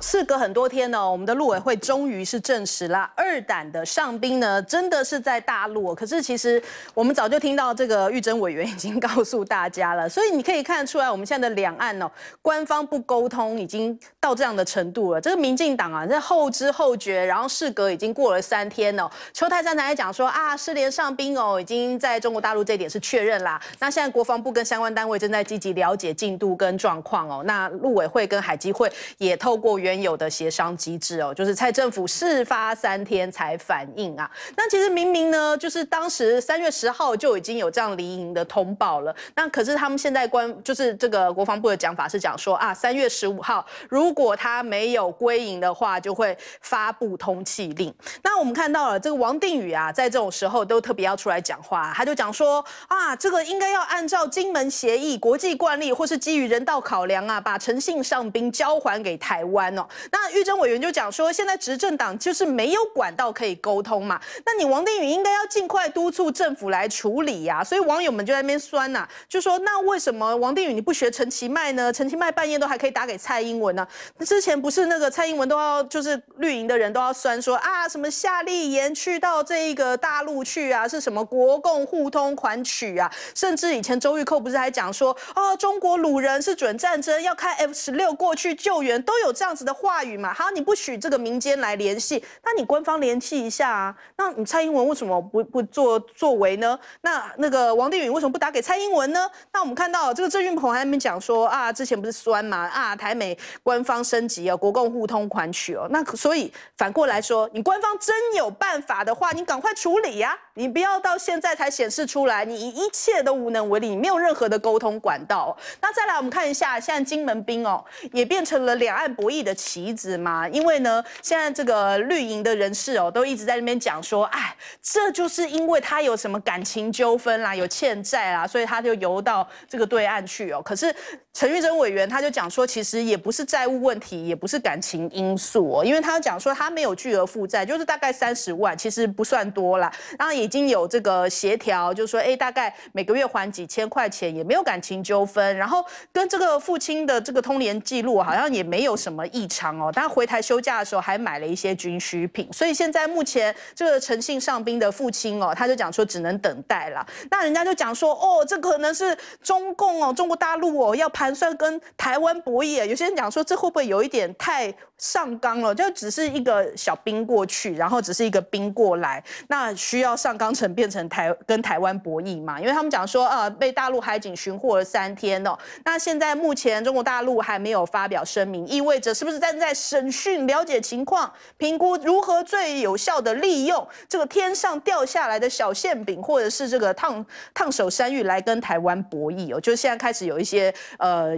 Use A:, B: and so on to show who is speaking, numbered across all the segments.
A: 事隔很多天呢，我们的陆委会终于是证实啦，二胆的上兵呢，真的是在大陆。可是其实我们早就听到这个玉珍委员已经告诉大家了，所以你可以看得出来，我们现在的两岸哦，官方不沟通已经到这样的程度了。这个民进党啊，在后知后觉，然后事隔已经过了三天了。邱泰山刚才讲说啊，失联上兵哦，已经在中国大陆，这点是确认啦。那现在国防部跟相关单位正在积极了解进度跟状况哦。那陆委会跟海基会也透过原有的协商机制哦，就是蔡政府事发三天才反应啊。那其实明明呢，就是当时三月十号就已经有这样离营的通报了。那可是他们现在官就是这个国防部的讲法是讲说啊，三月十五号如果他没有归营的话，就会发布通缉令。那我们看到了这个王定宇啊，在这种时候都特别要出来讲话，他就讲说啊，这个应该要按照金门协议、国际惯例或是基于人道考量啊，把诚信上兵交还给台湾。那玉珍委员就讲说，现在执政党就是没有管道可以沟通嘛？那你王定宇应该要尽快督促政府来处理呀。所以网友们就在那边酸呐，就说那为什么王定宇你不学陈其迈呢？陈其迈半夜都还可以打给蔡英文呢。之前不是那个蔡英文都要，就是绿营的人都要酸说啊，什么夏立言去到这一个大陆去啊，是什么国共互通款曲啊？甚至以前周玉蔻不是还讲说，哦，中国鲁人是准战争，要开 F 十六过去救援，都有这样子。的话语嘛，好，你不许这个民间来联系，那你官方联系一下啊？那你蔡英文为什么不不做作为呢？那那个王定宇为什么不打给蔡英文呢？那我们看到这个郑俊鹏还没讲说啊，之前不是酸嘛啊，台美官方升级啊，国共互通款曲哦，那所以反过来说，你官方真有办法的话，你赶快处理呀，你不要到现在才显示出来，你一切都无能为力，你没有任何的沟通管道。那再来，我们看一下，现在金门兵哦，也变成了两岸博弈的。棋子嘛，因为呢，现在这个绿营的人士哦，都一直在那边讲说，哎，这就是因为他有什么感情纠纷啦，有欠债啦，所以他就游到这个对岸去哦。可是陈玉珍委员他就讲说，其实也不是债务问题，也不是感情因素哦，因为他讲说他没有巨额负债，就是大概三十万，其实不算多啦。然后已经有这个协调，就说哎，大概每个月还几千块钱，也没有感情纠纷。然后跟这个父亲的这个通联记录好像也没有什么异。常哦，他回台休假的时候还买了一些军需品，所以现在目前这个诚信上兵的父亲哦，他就讲说只能等待了。那人家就讲说哦，这可能是中共哦，中国大陆哦要盘算跟台湾博弈。有些人讲说这会不会有一点太上纲了？就只是一个小兵过去，然后只是一个兵过来，那需要上纲成变成台跟台湾博弈嘛？因为他们讲说啊，被大陆海警寻获了三天哦。那现在目前中国大陆还没有发表声明，意味着是不是？站在审讯了解情况，评估如何最有效的利用这个天上掉下来的小馅饼，或者是这个烫烫手山芋来跟台湾博弈哦，就是现在开始有一些呃。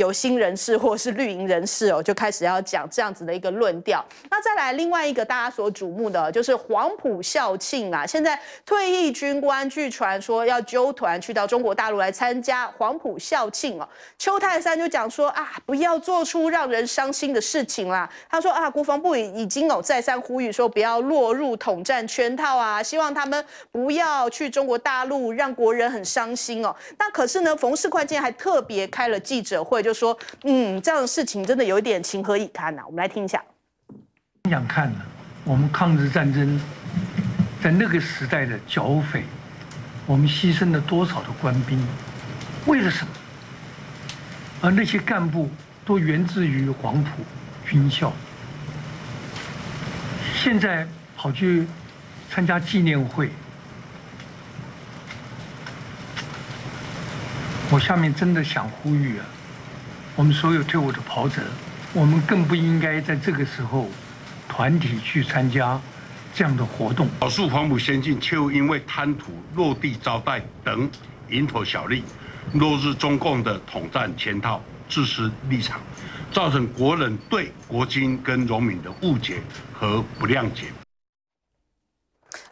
A: 有心人士或是绿营人士哦，就开始要讲这样子的一个论调。那再来另外一个大家所瞩目的，就是黄埔校庆啊。现在退役军官据传说要纠团去到中国大陆来参加黄埔校庆哦。邱泰山就讲说啊，不要做出让人伤心的事情啦。他说啊，国防部已已经哦再三呼吁说不要落入统战圈套啊，希望他们不要去中国大陆，让国人很伤心哦。那可是呢，冯世宽今天还特别开了记者会就。就说嗯，这样的事情真的有一点情何以堪呐！我们来听一下。
B: 你想看呢？我们抗日战争在那个时代的剿匪，我们牺牲了多少的官兵？为了什么？而那些干部都源自于黄埔军校，现在跑去参加纪念会。我下面真的想呼吁啊！我们所有退伍的跑者，我们更不应该在这个时候团体去参加这样的活动。
C: 少数黄埔先进，却又因为贪图落地招待等蝇头小利，落入中共的统战圈套，自私立场，造成国人对国军跟农民的误解和不谅解。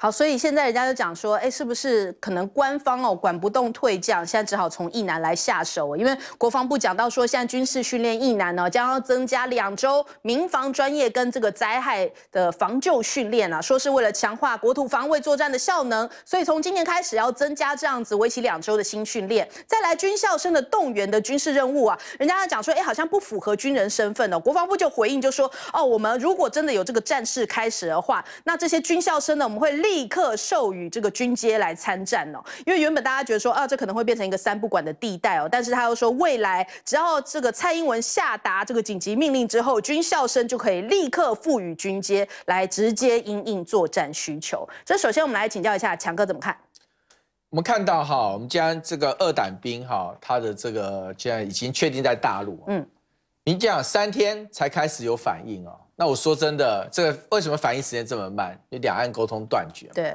A: 好，所以现在人家就讲说，哎，是不是可能官方哦管不动退将，现在只好从役男来下手？因为国防部讲到说，现在军事训练役男呢，将要增加两周民防专业跟这个灾害的防救训练啊，说是为了强化国土防卫作战的效能，所以从今年开始要增加这样子为期两周的新训练，再来军校生的动员的军事任务啊，人家讲说，哎，好像不符合军人身份哦。国防部就回应就说，哦，我们如果真的有这个战事开始的话，那这些军校生呢，我们会立。立刻授予这个军阶来参战哦，因为原本大家觉得说啊，这可能会变成一个三不管的地带哦，但是他又说未来只要这个蔡英文下达这个紧急命令之后，军校生就可以立刻赋予军阶来直接应应作战需求。所以首先我们来请教一下强哥怎么看？
D: 我们看到哈，我们将这个二胆兵哈，他的这个现在已经确定在大陆，嗯，你讲三天才开始有反应哦。那我说真的，这个为什么反应时间这么慢？就两岸沟通断绝。对，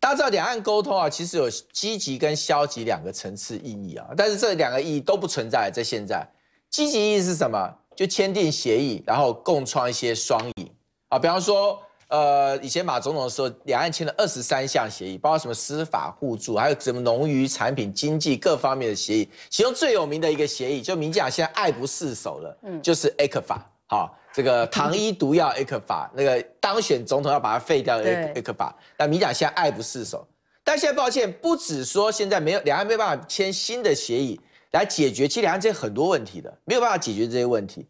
D: 大家知道两岸沟通啊，其实有积极跟消极两个层次意义啊。但是这两个意义都不存在在现在。积极意义是什么？就签订协议，然后共创一些双赢啊。比方说，呃，以前马总统的时候，两岸签了二十三项协议，包括什么司法互助，还有什么农渔产品、经济各方面的协议。其中最有名的一个协议，就民进党现在爱不释手了，嗯，就是《艾克法》。好。这个糖衣毒药艾克法，那个当选总统要把它废掉的艾克法，但米家现在爱不释手。但现在抱歉，不止说现在没有两岸没办法签新的协议来解决，其实两岸这很多问题的，没有办法解决这些问题。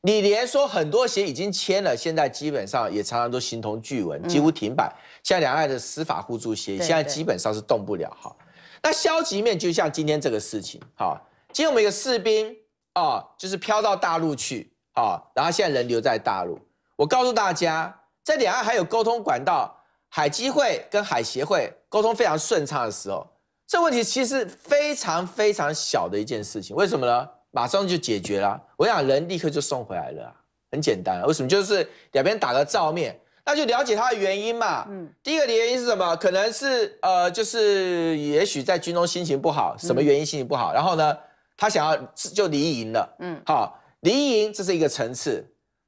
D: 你连说很多协已经签了，现在基本上也常常都形同巨文，几乎停摆。现在两岸的司法互助协议现在基本上是动不了哈。那消极面就像今天这个事情，哈，今天我们一个士兵啊，就是飘到大陆去。好，然后现在人留在大陆。我告诉大家，在两岸还有沟通管道，海基会跟海协会沟通非常顺畅的时候，这问题其实非常非常小的一件事情。为什么呢？马上就解决了。我想人立刻就送回来了，很简单。为什么？就是两边打个照面，那就了解他的原因嘛。嗯，第一个的原因是什么？可能是呃，就是也许在军中心情不好，什么原因心情不好？然后呢，他想要就离营了。嗯，好。离营这是一个层次，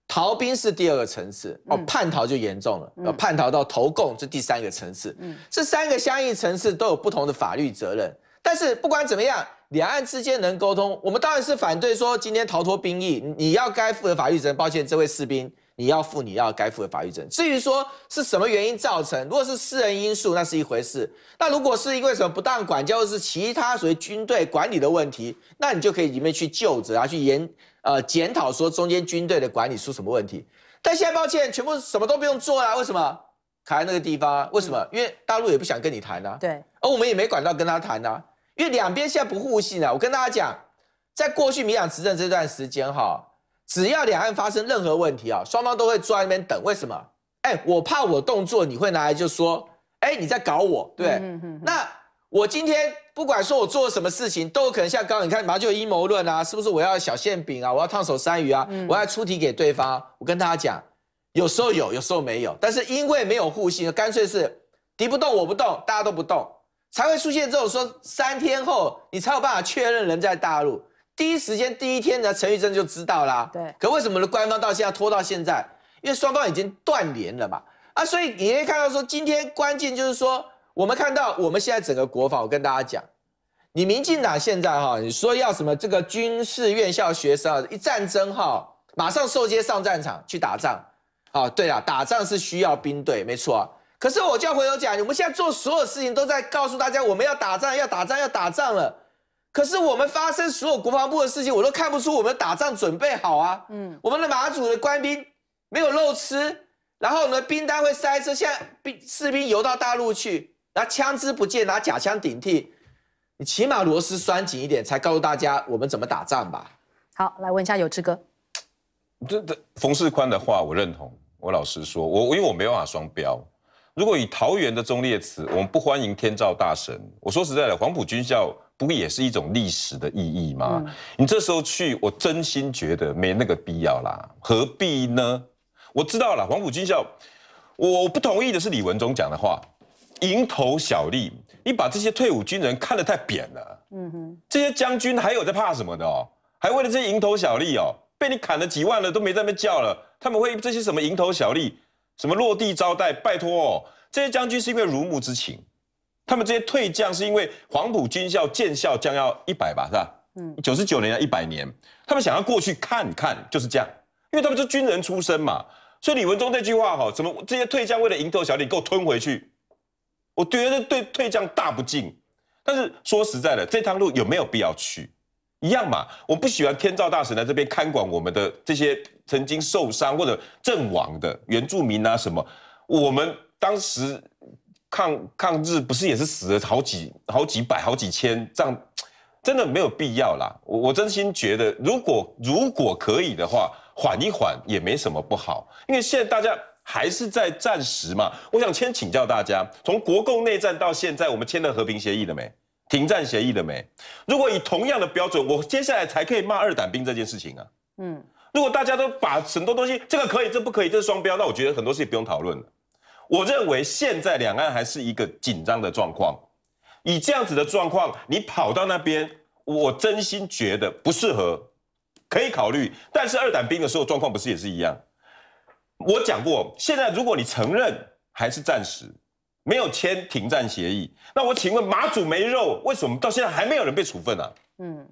D: 逃兵是第二个层次，哦，叛逃就严重了，呃，叛逃到投共是第三个层次，嗯，这三个相应层次都有不同的法律责任。但是不管怎么样，两岸之间能沟通，我们当然是反对说今天逃脱兵役，你要该负的法律责任。抱歉，这位士兵，你要负你要该负的法律责任。至于说是什么原因造成，如果是私人因素，那是一回事；那如果是因为什么不当管教或是其他所谓军队管理的问题，那你就可以里面去就职啊，去研。呃，检讨说中间军队的管理出什么问题，但现在抱歉，全部什么都不用做啊，为什么？在那个地方，为什么？因为大陆也不想跟你谈啊，对，而我们也没管道跟他谈呐，因为两边现在不互信啊。我跟大家讲，在过去民享执政这段时间哈，只要两岸发生任何问题啊，双方都会坐在那边等，为什么？哎，我怕我动作你会拿来就说，哎，你在搞我，对，那我今天。不管说我做了什么事情，都有可能像刚刚你看，马上就有阴谋论啊，是不是？我要小馅饼啊，我要烫手山芋啊，我要出题给对方。我跟大家讲，有时候有，有时候没有。但是因为没有互信，干脆是敌不动我不动，大家都不动，才会出现这种说三天后你才有办法确认人在大陆。第一时间第一天，呢，陈玉珍就知道啦。对。可为什么呢？官方到现在拖到现在？因为双方已经断联了嘛。啊，所以你可以看到说，今天关键就是说。我们看到我们现在整个国防，我跟大家讲，你民进党现在哈，你说要什么这个军事院校学生一战争哈马上受接上战场去打仗，啊，对了，打仗是需要兵队没错啊。可是我就要回头讲，我们现在做所有事情都在告诉大家我们要打仗，要打仗，要打仗了。可是我们发生所有国防部的事情，我都看不出我们打仗准备好啊。嗯，我们的马祖的官兵没有肉吃，然后我们的兵单会塞车，现在兵士兵游到大陆去。拿枪支不见，拿假枪顶替，你起码螺丝拴紧一点，才告诉大家我们怎么打仗吧。
A: 好，来问一下有志哥，
C: 这这冯世宽的话我认同。我老实说，我因为我没办法双标。如果以桃园的忠烈祠，我们不欢迎天照大神。我说实在的，黄埔军校不也是一种历史的意义吗？你这时候去，我真心觉得没那个必要啦，何必呢？我知道了，黄埔军校，我不同意的是李文忠讲的话。蝇头小利，你把这些退伍军人看得太扁了。嗯哼，这些将军还有在怕什么的哦？还为了这些蝇头小利哦，被你砍了几万了都没在那边叫了。他们会这些什么蝇头小利，什么落地招待？拜托哦，这些将军是因为如母之情，他们这些退将是因为黄埔军校建校将要一百吧，是吧？嗯，九十九年啊，一百年，他们想要过去看看，就是这样。因为他们是军人出身嘛，所以李文忠这句话哈，怎么这些退将为了蝇头小利，给我吞回去？我觉得对退将大不敬，但是说实在的，这趟路有没有必要去，一样嘛。我不喜欢天照大神来这边看管我们的这些曾经受伤或者阵亡的原住民啊什么。我们当时抗抗日不是也是死了好几好几百好几千这样，真的没有必要啦。我我真心觉得，如果如果可以的话，缓一缓也没什么不好，因为现在大家。还是在暂时嘛？我想先请教大家，从国共内战到现在，我们签了和平协议了没？停战协议了没？如果以同样的标准，我接下来才可以骂二胆兵这件事情啊。嗯，如果大家都把很多东西，这个可以，这不可以，这是双标，那我觉得很多事情不用讨论了。我认为现在两岸还是一个紧张的状况，以这样子的状况，你跑到那边，我真心觉得不适合。可以考虑，但是二胆兵的时候状况不是也是一样？我讲过，现在如果你承认还是暂时没有签停战协议，那我请问马祖没肉，为什么到现在还没有人被处分呢？嗯，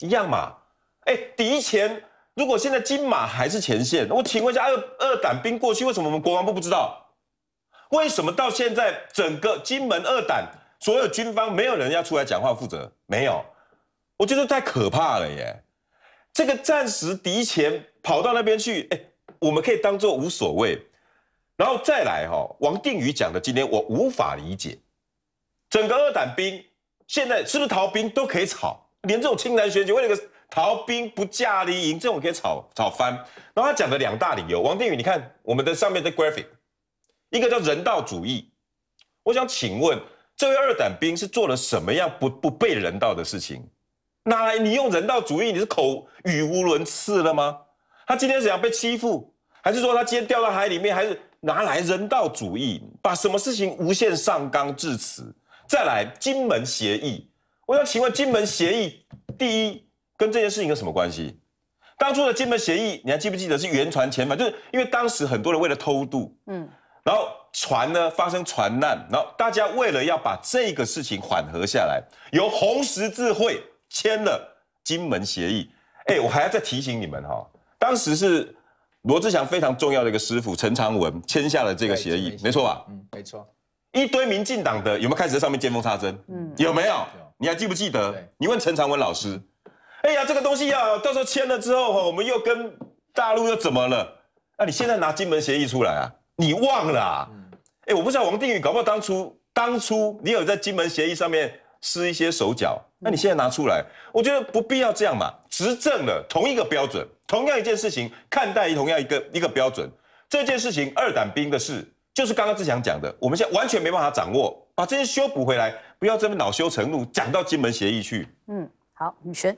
C: 一样嘛。哎，敌前如果现在金马还是前线，我请问一下二二胆兵过去，为什么我们国防部不知道？为什么到现在整个金门二胆所有军方没有人要出来讲话负责？没有，我觉得太可怕了耶。这个暂时敌前跑到那边去，哎。我们可以当做无所谓，然后再来哈。王定宇讲的今天我无法理解，整个二胆兵现在是不是逃兵都可以炒，连这种清南选举为了个逃兵不嫁离营，这种可以炒炒翻。然后他讲的两大理由，王定宇，你看我们的上面的 graphic，一个叫人道主义，我想请问这位二胆兵是做了什么样不不被人道的事情？拿来你用人道主义，你是口语无伦次了吗？他今天是想被欺负，还是说他今天掉到海里面？还是拿来人道主义，把什么事情无限上纲至此？再来金门协议，我想请问金门协议第一跟这件事情有什么关系？当初的金门协议你还记不记得是原船前吗？就是因为当时很多人为了偷渡，嗯，然后船呢发生船难，然后大家为了要把这个事情缓和下来，由红十字会签了金门协议。哎，我还要再提醒你们哈。当时是罗志祥非常重要的一个师傅陈长文签下了这个协议，没错吧？嗯，没错。一堆民进党的有没有开始在上面尖缝插针？嗯，有没有？你还记不记得？你问陈长文老师，哎呀，这个东西要到时候签了之后，我们又跟大陆又怎么了？那你现在拿金门协议出来啊？你忘了？哎，我不知道王定宇搞不好当初当初你有在金门协议上面施一些手脚。那你现在拿出来，我觉得不必要这样嘛。执政了，同一个标准，同样一件事情，看待同样一个一个标准，这件事情二胆兵的事，就是刚刚志强讲的，我们现在完全没办法掌握，把这些修补回来，不要这么恼羞成怒，讲到金门协
B: 议去。
A: 嗯，好，雨轩，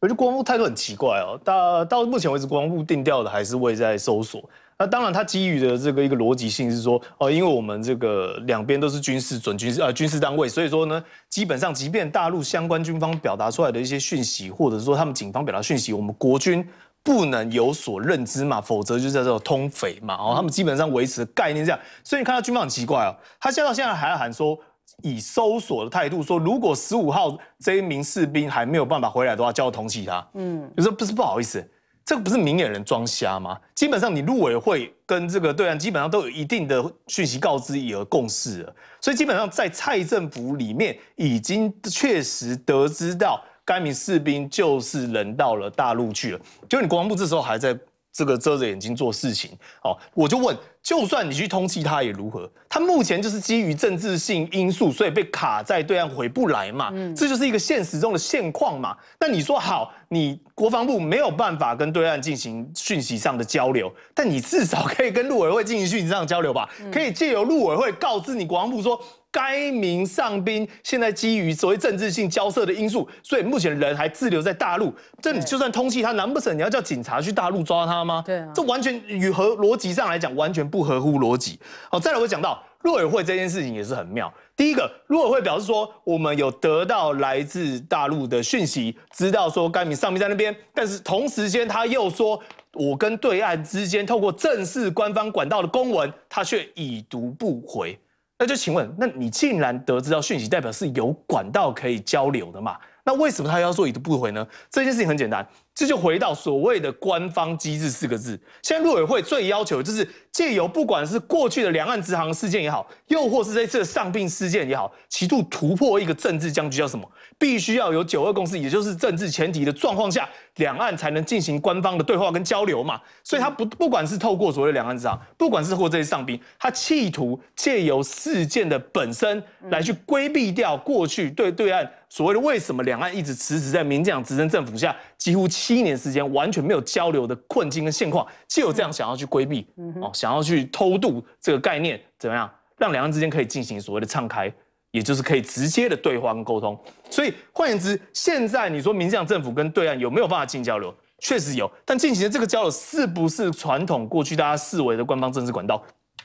B: 我觉得国防部态度很奇怪哦。到到目前为止，国防部定调的还是未在搜索。那当然，他基于的这个一个逻辑性是说，哦，因为我们这个两边都是军事、准军事呃军事单位，所以说呢，基本上即便大陆相关军方表达出来的一些讯息，或者说他们警方表达讯息，我们国军不能有所认知嘛，否则就叫做通匪嘛。哦，他们基本上维持概念这样。所以你看到军方很奇怪哦，他现在到现在还要喊说，以搜索的态度说，如果十五号这名士兵还没有办法回来的话，就要通缉他。嗯，就说不是不好意思。这不是明眼人装瞎吗？基本上你陆委会跟这个对岸基本上都有一定的讯息告知以而共识，所以基本上在蔡政府里面已经确实得知到该名士兵就是人到了大陆去了。就你国防部这时候还在这个遮着眼睛做事情，哦，我就问。就算你去通气，他也如何？他目前就是基于政治性因素，所以被卡在对岸回不来嘛。这就是一个现实中的现况嘛。那你说好，你国防部没有办法跟对岸进行讯息上的交流，但你至少可以跟陆委会进行讯息上的交流吧？可以借由陆委会告知你国防部说，该名上兵现在基于所谓政治性交涉的因素，所以目前人还滞留在大陆。这你就算通气他，难不成你要叫警察去大陆抓他吗？对啊，这完全与和逻辑上来讲完全。不合乎逻辑。好，再来我讲到陆委会这件事情也是很妙。第一个，陆委会表示说，我们有得到来自大陆的讯息，知道说该名上面在那边，但是同时间他又说，我跟对岸之间透过正式官方管道的公文，他却已读不回。那就请问，那你竟然得知到讯息，代表是有管道可以交流的嘛？那为什么他要做已读不回呢？这件事情很简单。这就回到所谓的“官方机制”四个字。现在陆委会最要求就是借由不管是过去的两岸直航事件也好，又或是这次的上病事件也好，企图突破一个政治僵局，叫什么？必须要有九二共识，也就是政治前提的状况下，两岸才能进行官方的对话跟交流嘛。所以，他不不管是透过所谓两岸直航，不管是或这些上兵，他企图借由事件的本身来去规避掉过去对对岸。所谓的为什么两岸一直迟迟在民进党执政政府下，几乎七年时间完全没有交流的困境跟现况，就有这样想要去规避哦，想要去偷渡这个概念，怎么样让两岸之间可以进行所谓的畅开，也就是可以直接的对话跟沟通。所以换言之，现在你说民进党政府跟对岸有没有办法进行交流，确实有，但进行的这个交流是不是传统过去大家视为的官方政治管道，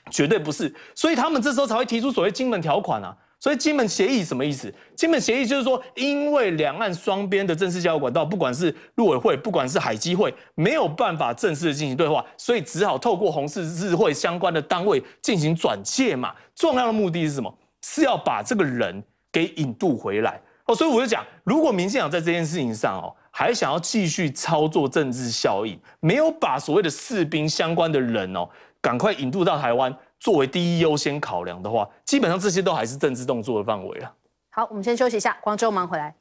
B: 绝对不是。所以他们这时候才会提出所谓金门条款啊。所以金门协议什么意思？金门协议就是说，因为两岸双边的正式交流管道，不管是陆委会，不管是海基会，没有办法正式的进行对话，所以只好透过红十字会相关的单位进行转介嘛。重要的目的是什么？是要把这个人给引渡回来。哦，所以我就讲，如果民进党在这件事情上哦，还想要继续操作政治效应，没有把所谓的士兵相关的人哦，赶快引渡到台湾。作为第一优先考量的话，基本上这些都还是政治动作的范围了。
A: 好，我们先休息一下，广州忙回来。